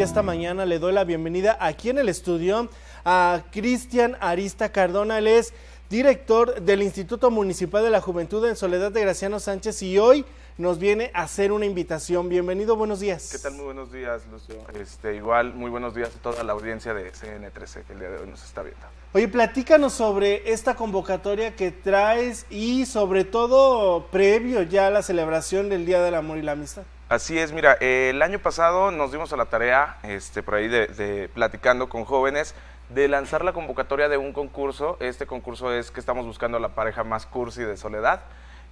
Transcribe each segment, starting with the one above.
y esta mañana le doy la bienvenida aquí en el estudio a Cristian Arista Cardona. Él es director del Instituto Municipal de la Juventud en Soledad de Graciano Sánchez y hoy nos viene a hacer una invitación. Bienvenido, buenos días. ¿Qué tal? Muy buenos días, Lucio. Este, igual, muy buenos días a toda la audiencia de CN13 que el día de hoy nos está viendo. Oye, platícanos sobre esta convocatoria que traes y sobre todo previo ya a la celebración del Día del Amor y la Amistad. Así es, mira, eh, el año pasado nos dimos a la tarea, este, por ahí de, platicando con jóvenes, de lanzar la convocatoria de un concurso. Este concurso es que estamos buscando la pareja más cursi de Soledad.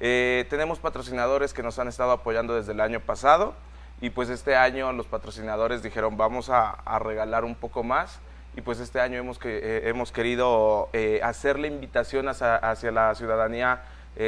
Eh, tenemos patrocinadores que nos han estado apoyando desde el año pasado y pues este año los patrocinadores dijeron vamos a, regalar un poco más y pues este año hemos, eh, querido hacer la invitación hacia la ciudadanía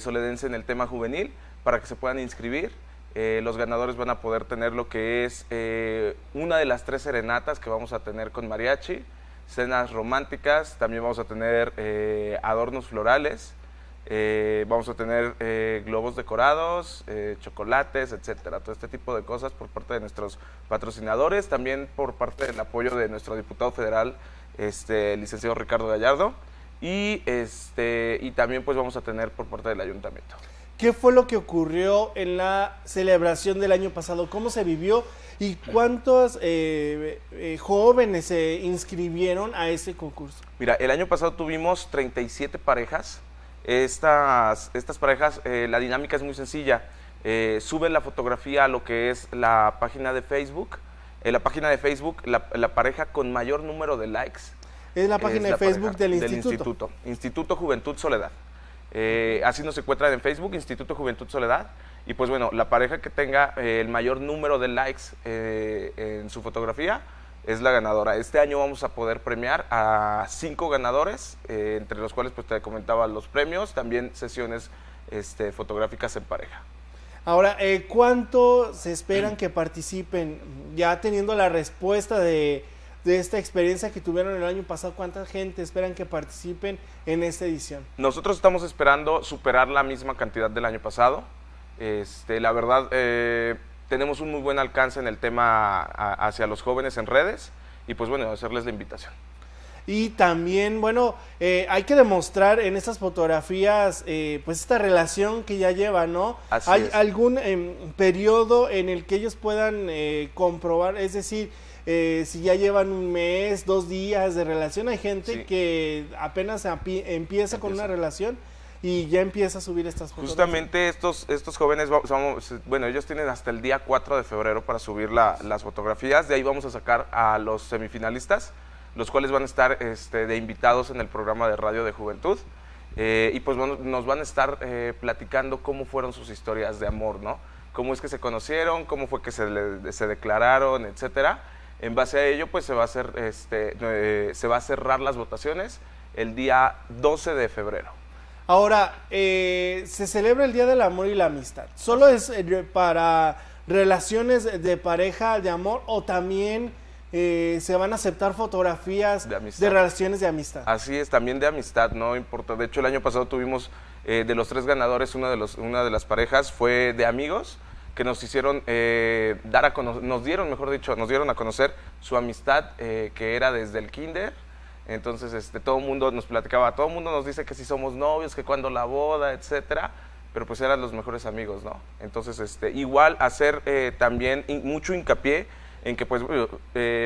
soledense en el tema juvenil para que se puedan inscribir. Eh, los ganadores van a poder tener lo que es eh, una de las tres serenatas que vamos a tener con mariachi, cenas románticas, también vamos a tener eh, adornos florales, vamos a tener globos decorados, chocolates, etcétera, todo este tipo de cosas por parte de nuestros patrocinadores, también por parte del apoyo de nuestro diputado federal, este, el licenciado Ricardo Gallardo. Y, este, y también pues vamos a tener por parte del ayuntamiento. ¿Qué fue lo que ocurrió en la celebración del año pasado? ¿Cómo se vivió? ¿Y cuántos eh, eh, jóvenes se inscribieron a ese concurso? Mira, el año pasado tuvimos 37 parejas. Estas, estas parejas, eh, la dinámica es muy sencilla. suben la fotografía a lo que es la página de Facebook. En la página de Facebook, la, pareja con mayor número de likes. Es la página de Facebook del, instituto. Instituto Juventud Soledad. Eh, así nos encuentran en Facebook, Instituto Juventud Soledad. Y pues bueno, la pareja que tenga eh, el mayor número de likes eh, en su fotografía es la ganadora. Este año vamos a poder premiar a cinco ganadores, entre los cuales pues te comentaba los premios, también sesiones este, fotográficas en pareja. Ahora, ¿cuánto se esperan que participen? Ya teniendo la respuesta de, de esta experiencia que tuvieron el año pasado? ¿Cuánta gente esperan que participen en esta edición? Nosotros estamos esperando superar la misma cantidad del año pasado. Este, la verdad, eh, tenemos un muy buen alcance en el tema hacia los jóvenes en redes y pues bueno, hacerles la invitación. Y también, bueno, eh, hay que demostrar en estas fotografías, eh, pues esta relación que ya lleva, ¿no? ¿Hay algún em, periodo en el que ellos puedan comprobar, es decir, eh, si ya llevan un mes, dos días de relación. Hay gente que apenas empieza, con una relación y ya empieza a subir estas fotos. Justamente estos, jóvenes, bueno, ellos tienen hasta el día 4 de febrero para subir las fotografías, de ahí vamos a sacar a los semifinalistas, los cuales van a estar este, de invitados en el programa de radio de juventud. Eh, y pues nos van a estar eh, platicando cómo fueron sus historias de amor, ¿no? Cómo es que se conocieron, cómo fue que se, se declararon, etcétera en base a ello, pues se va a, este, eh, cerrar las votaciones el día 12 de febrero. Ahora, eh, se celebra el Día del Amor y la Amistad. ¿Solo es eh, para relaciones de pareja, de amor o también... se van a aceptar fotografías de, relaciones de amistad. Así es, también de amistad, no importa. De hecho, el año pasado tuvimos de los tres ganadores, una de las parejas fue de amigos que nos hicieron eh, dar a nos dieron, mejor dicho, nos dieron a conocer su amistad eh, que era desde el kinder. Entonces, este, todo el mundo nos platicaba, todo el mundo nos dice que si somos novios, que cuando la boda, etcétera, pero pues eran los mejores amigos, ¿no? Entonces, este, igual hacer eh, también mucho hincapié en que pues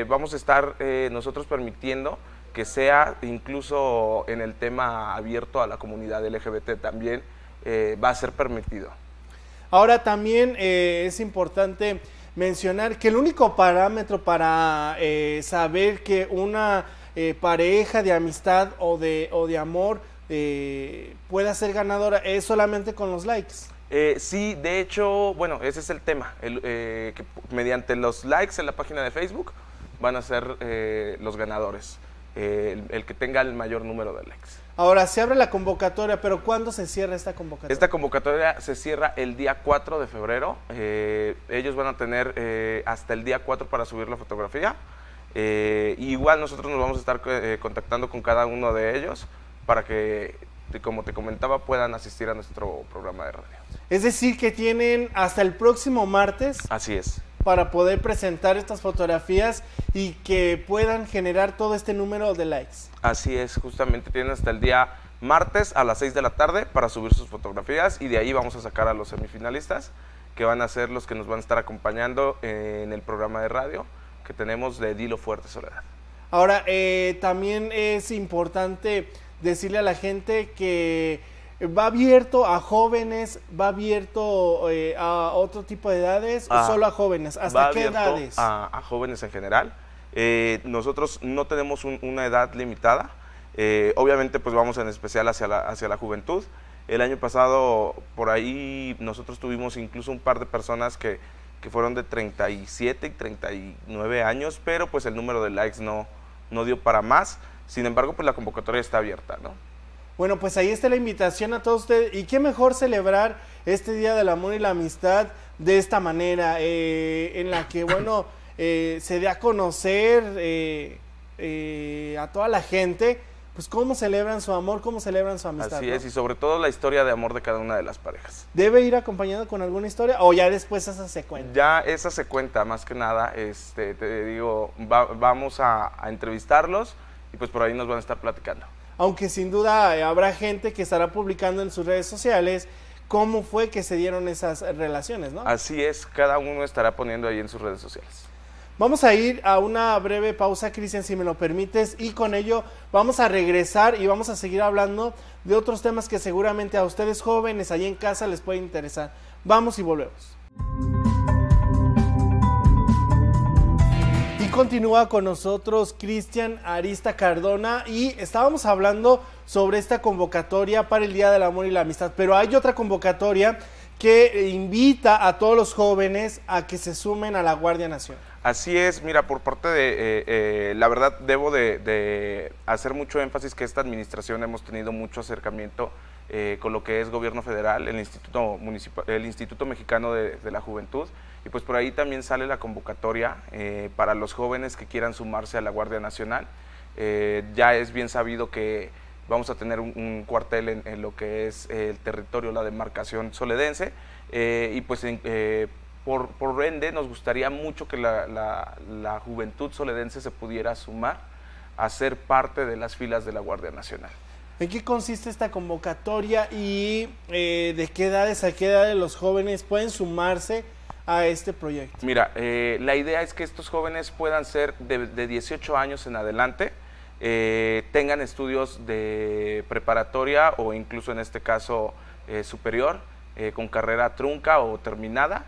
vamos a estar nosotros permitiendo que sea incluso en el tema abierto a la comunidad LGBT también va a ser permitido. Ahora también eh, es importante mencionar que el único parámetro para eh, saber que una eh, pareja de amistad o de, o de amor pueda ser ganadora es solamente con los likes. sí, de hecho, bueno, ese es el tema. que mediante los likes en la página de Facebook van a ser los ganadores. Eh, el, que tenga el mayor número de likes. Ahora, se abre la convocatoria, pero ¿cuándo se cierra esta convocatoria? Esta convocatoria se cierra el día 4 de febrero. Eh, ellos van a tener eh, hasta el día 4 para subir la fotografía. igual nosotros nos vamos a estar contactando con cada uno de ellos para que, como te comentaba, puedan asistir a nuestro programa de radio. Es decir, que tienen hasta el próximo martes. Así es para poder presentar estas fotografías y que puedan generar todo este número de likes. Así es, justamente tienen hasta el día martes a las 6 de la tarde para subir sus fotografías y de ahí vamos a sacar a los semifinalistas que van a ser los que nos van a estar acompañando en el programa de radio que tenemos de Dilo Fuerte Soledad. Ahora, eh, también es importante decirle a la gente que va abierto a jóvenes, va abierto eh, a otro tipo de edades o ah, solo a jóvenes. ¿Hasta qué edades? A, jóvenes en general. Eh, nosotros no tenemos una edad limitada. Eh, obviamente, pues vamos en especial hacia la, juventud. El año pasado, por ahí, nosotros tuvimos incluso un par de personas que, que fueron de 37 y 39 años, pero pues el número de likes no, no dio para más. Sin embargo, pues la convocatoria está abierta, ¿no? Bueno, pues ahí está la invitación a todos ustedes. Y qué mejor celebrar este Día del Amor y la Amistad de esta manera, eh, en la que, bueno, eh, se dé a conocer eh, a toda la gente, pues cómo celebran su amor, cómo celebran su amistad. Así es, y sobre todo la historia de amor de cada una de las parejas. ¿Debe ir acompañado con alguna historia o ya después esa se cuenta? Ya esa se cuenta, más que nada, este, te digo, vamos a entrevistarlos y pues por ahí nos van a estar platicando aunque sin duda habrá gente que estará publicando en sus redes sociales cómo fue que se dieron esas relaciones, ¿no? Así es, cada uno estará poniendo ahí en sus redes sociales. Vamos a ir a una breve pausa, Cristian, si me lo permites, y con ello vamos a regresar y vamos a seguir hablando de otros temas que seguramente a ustedes jóvenes ahí en casa les puede interesar. Vamos y volvemos. continúa con nosotros Cristian Arista Cardona y estábamos hablando sobre esta convocatoria para el Día del Amor y la Amistad, pero hay otra convocatoria que invita a todos los jóvenes a que se sumen a la Guardia Nacional. Así es, mira, por parte de, eh, eh, la verdad, debo de, hacer mucho énfasis que esta administración hemos tenido mucho acercamiento eh, con lo que es gobierno federal, el Instituto, Municipal, el Instituto Mexicano de, la Juventud, y pues por ahí también sale la convocatoria para los jóvenes que quieran sumarse a la Guardia Nacional. ya es bien sabido que vamos a tener un, cuartel en, lo que es el territorio, la demarcación soledense, eh, y pues eh, por, por, ende nos gustaría mucho que la, la, juventud soledense se pudiera sumar a ser parte de las filas de la Guardia Nacional. ¿En qué consiste esta convocatoria y eh, de qué edades a qué edades los jóvenes pueden sumarse a este proyecto? Mira, la idea es que estos jóvenes puedan ser de, de 18 años en adelante eh, tengan estudios de preparatoria o incluso en este caso eh, superior, eh, con carrera trunca o terminada,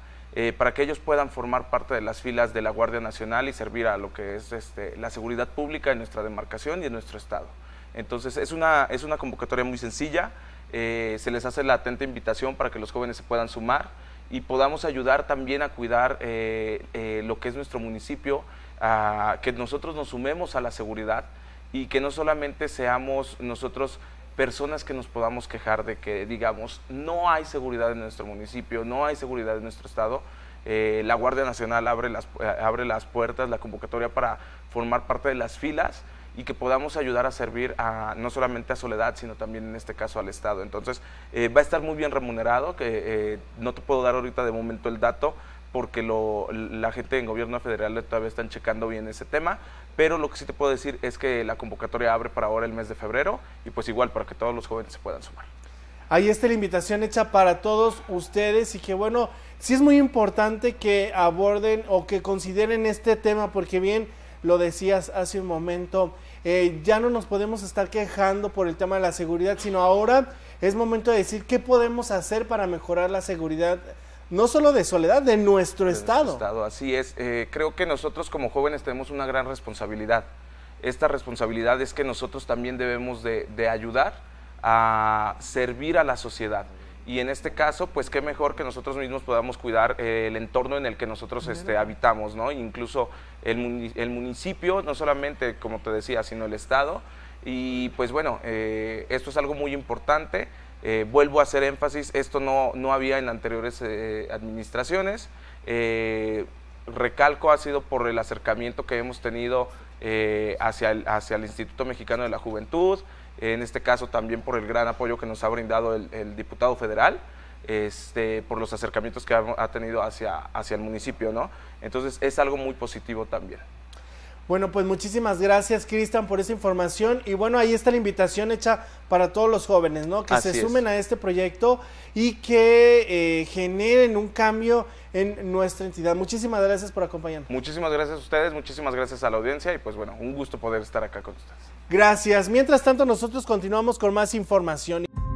para que ellos puedan formar parte de las filas de la Guardia Nacional y servir a lo que es este, la seguridad pública en nuestra demarcación y en nuestro estado. Entonces es una, es una convocatoria muy sencilla, se les hace la atenta invitación para que los jóvenes se puedan sumar y podamos ayudar también a cuidar lo que es nuestro municipio, a que nosotros nos sumemos a la seguridad y que no solamente seamos nosotros personas que nos podamos quejar de que digamos no hay seguridad en nuestro municipio, no hay seguridad en nuestro estado. Eh, la Guardia Nacional abre las, eh, abre las puertas, la convocatoria para formar parte de las filas y que podamos ayudar a servir a, no solamente a Soledad, sino también en este caso al Estado. Entonces, eh, va a estar muy bien remunerado, que no te puedo dar ahorita de momento el dato, porque la gente en gobierno federal todavía están checando bien ese tema, pero lo que sí te puedo decir es que la convocatoria abre para ahora el mes de febrero y pues igual para que todos los jóvenes se puedan sumar. Ahí está la invitación hecha para todos ustedes y que bueno, sí es muy importante que aborden o que consideren este tema porque bien lo decías hace un momento, eh, ya no nos podemos estar quejando por el tema de la seguridad, sino ahora es momento de decir qué podemos hacer para mejorar la seguridad no solo de Soledad, de nuestro estado. así es. Eh, creo que nosotros como jóvenes tenemos una gran responsabilidad. Esta responsabilidad es que nosotros también debemos de, ayudar a servir a la sociedad. Y en este caso, pues qué mejor que nosotros mismos podamos cuidar eh, el entorno en el que nosotros este, habitamos, ¿no? Incluso el, municipio, no solamente, como te decía, sino el Estado. Y pues bueno, eh, esto es algo muy importante. Eh, vuelvo a hacer énfasis, esto no, había en anteriores eh, administraciones. Eh, recalco, ha sido por el acercamiento que hemos tenido hacia, el, Instituto Mexicano de la Juventud, en este caso también por el gran apoyo que nos ha brindado el, diputado federal. Este, por los acercamientos que ha, tenido hacia, el municipio, Entonces es algo muy positivo también. Bueno, pues muchísimas gracias, Cristian, por esa información. Y bueno, ahí está la invitación hecha para todos los jóvenes, ¿no? Que se sumen a este proyecto y que eh, generen un cambio en nuestra entidad. Muchísimas gracias por acompañarnos. Muchísimas gracias a ustedes, muchísimas gracias a la audiencia y pues bueno, un gusto poder estar acá con ustedes. Gracias. Mientras tanto, nosotros continuamos con más información.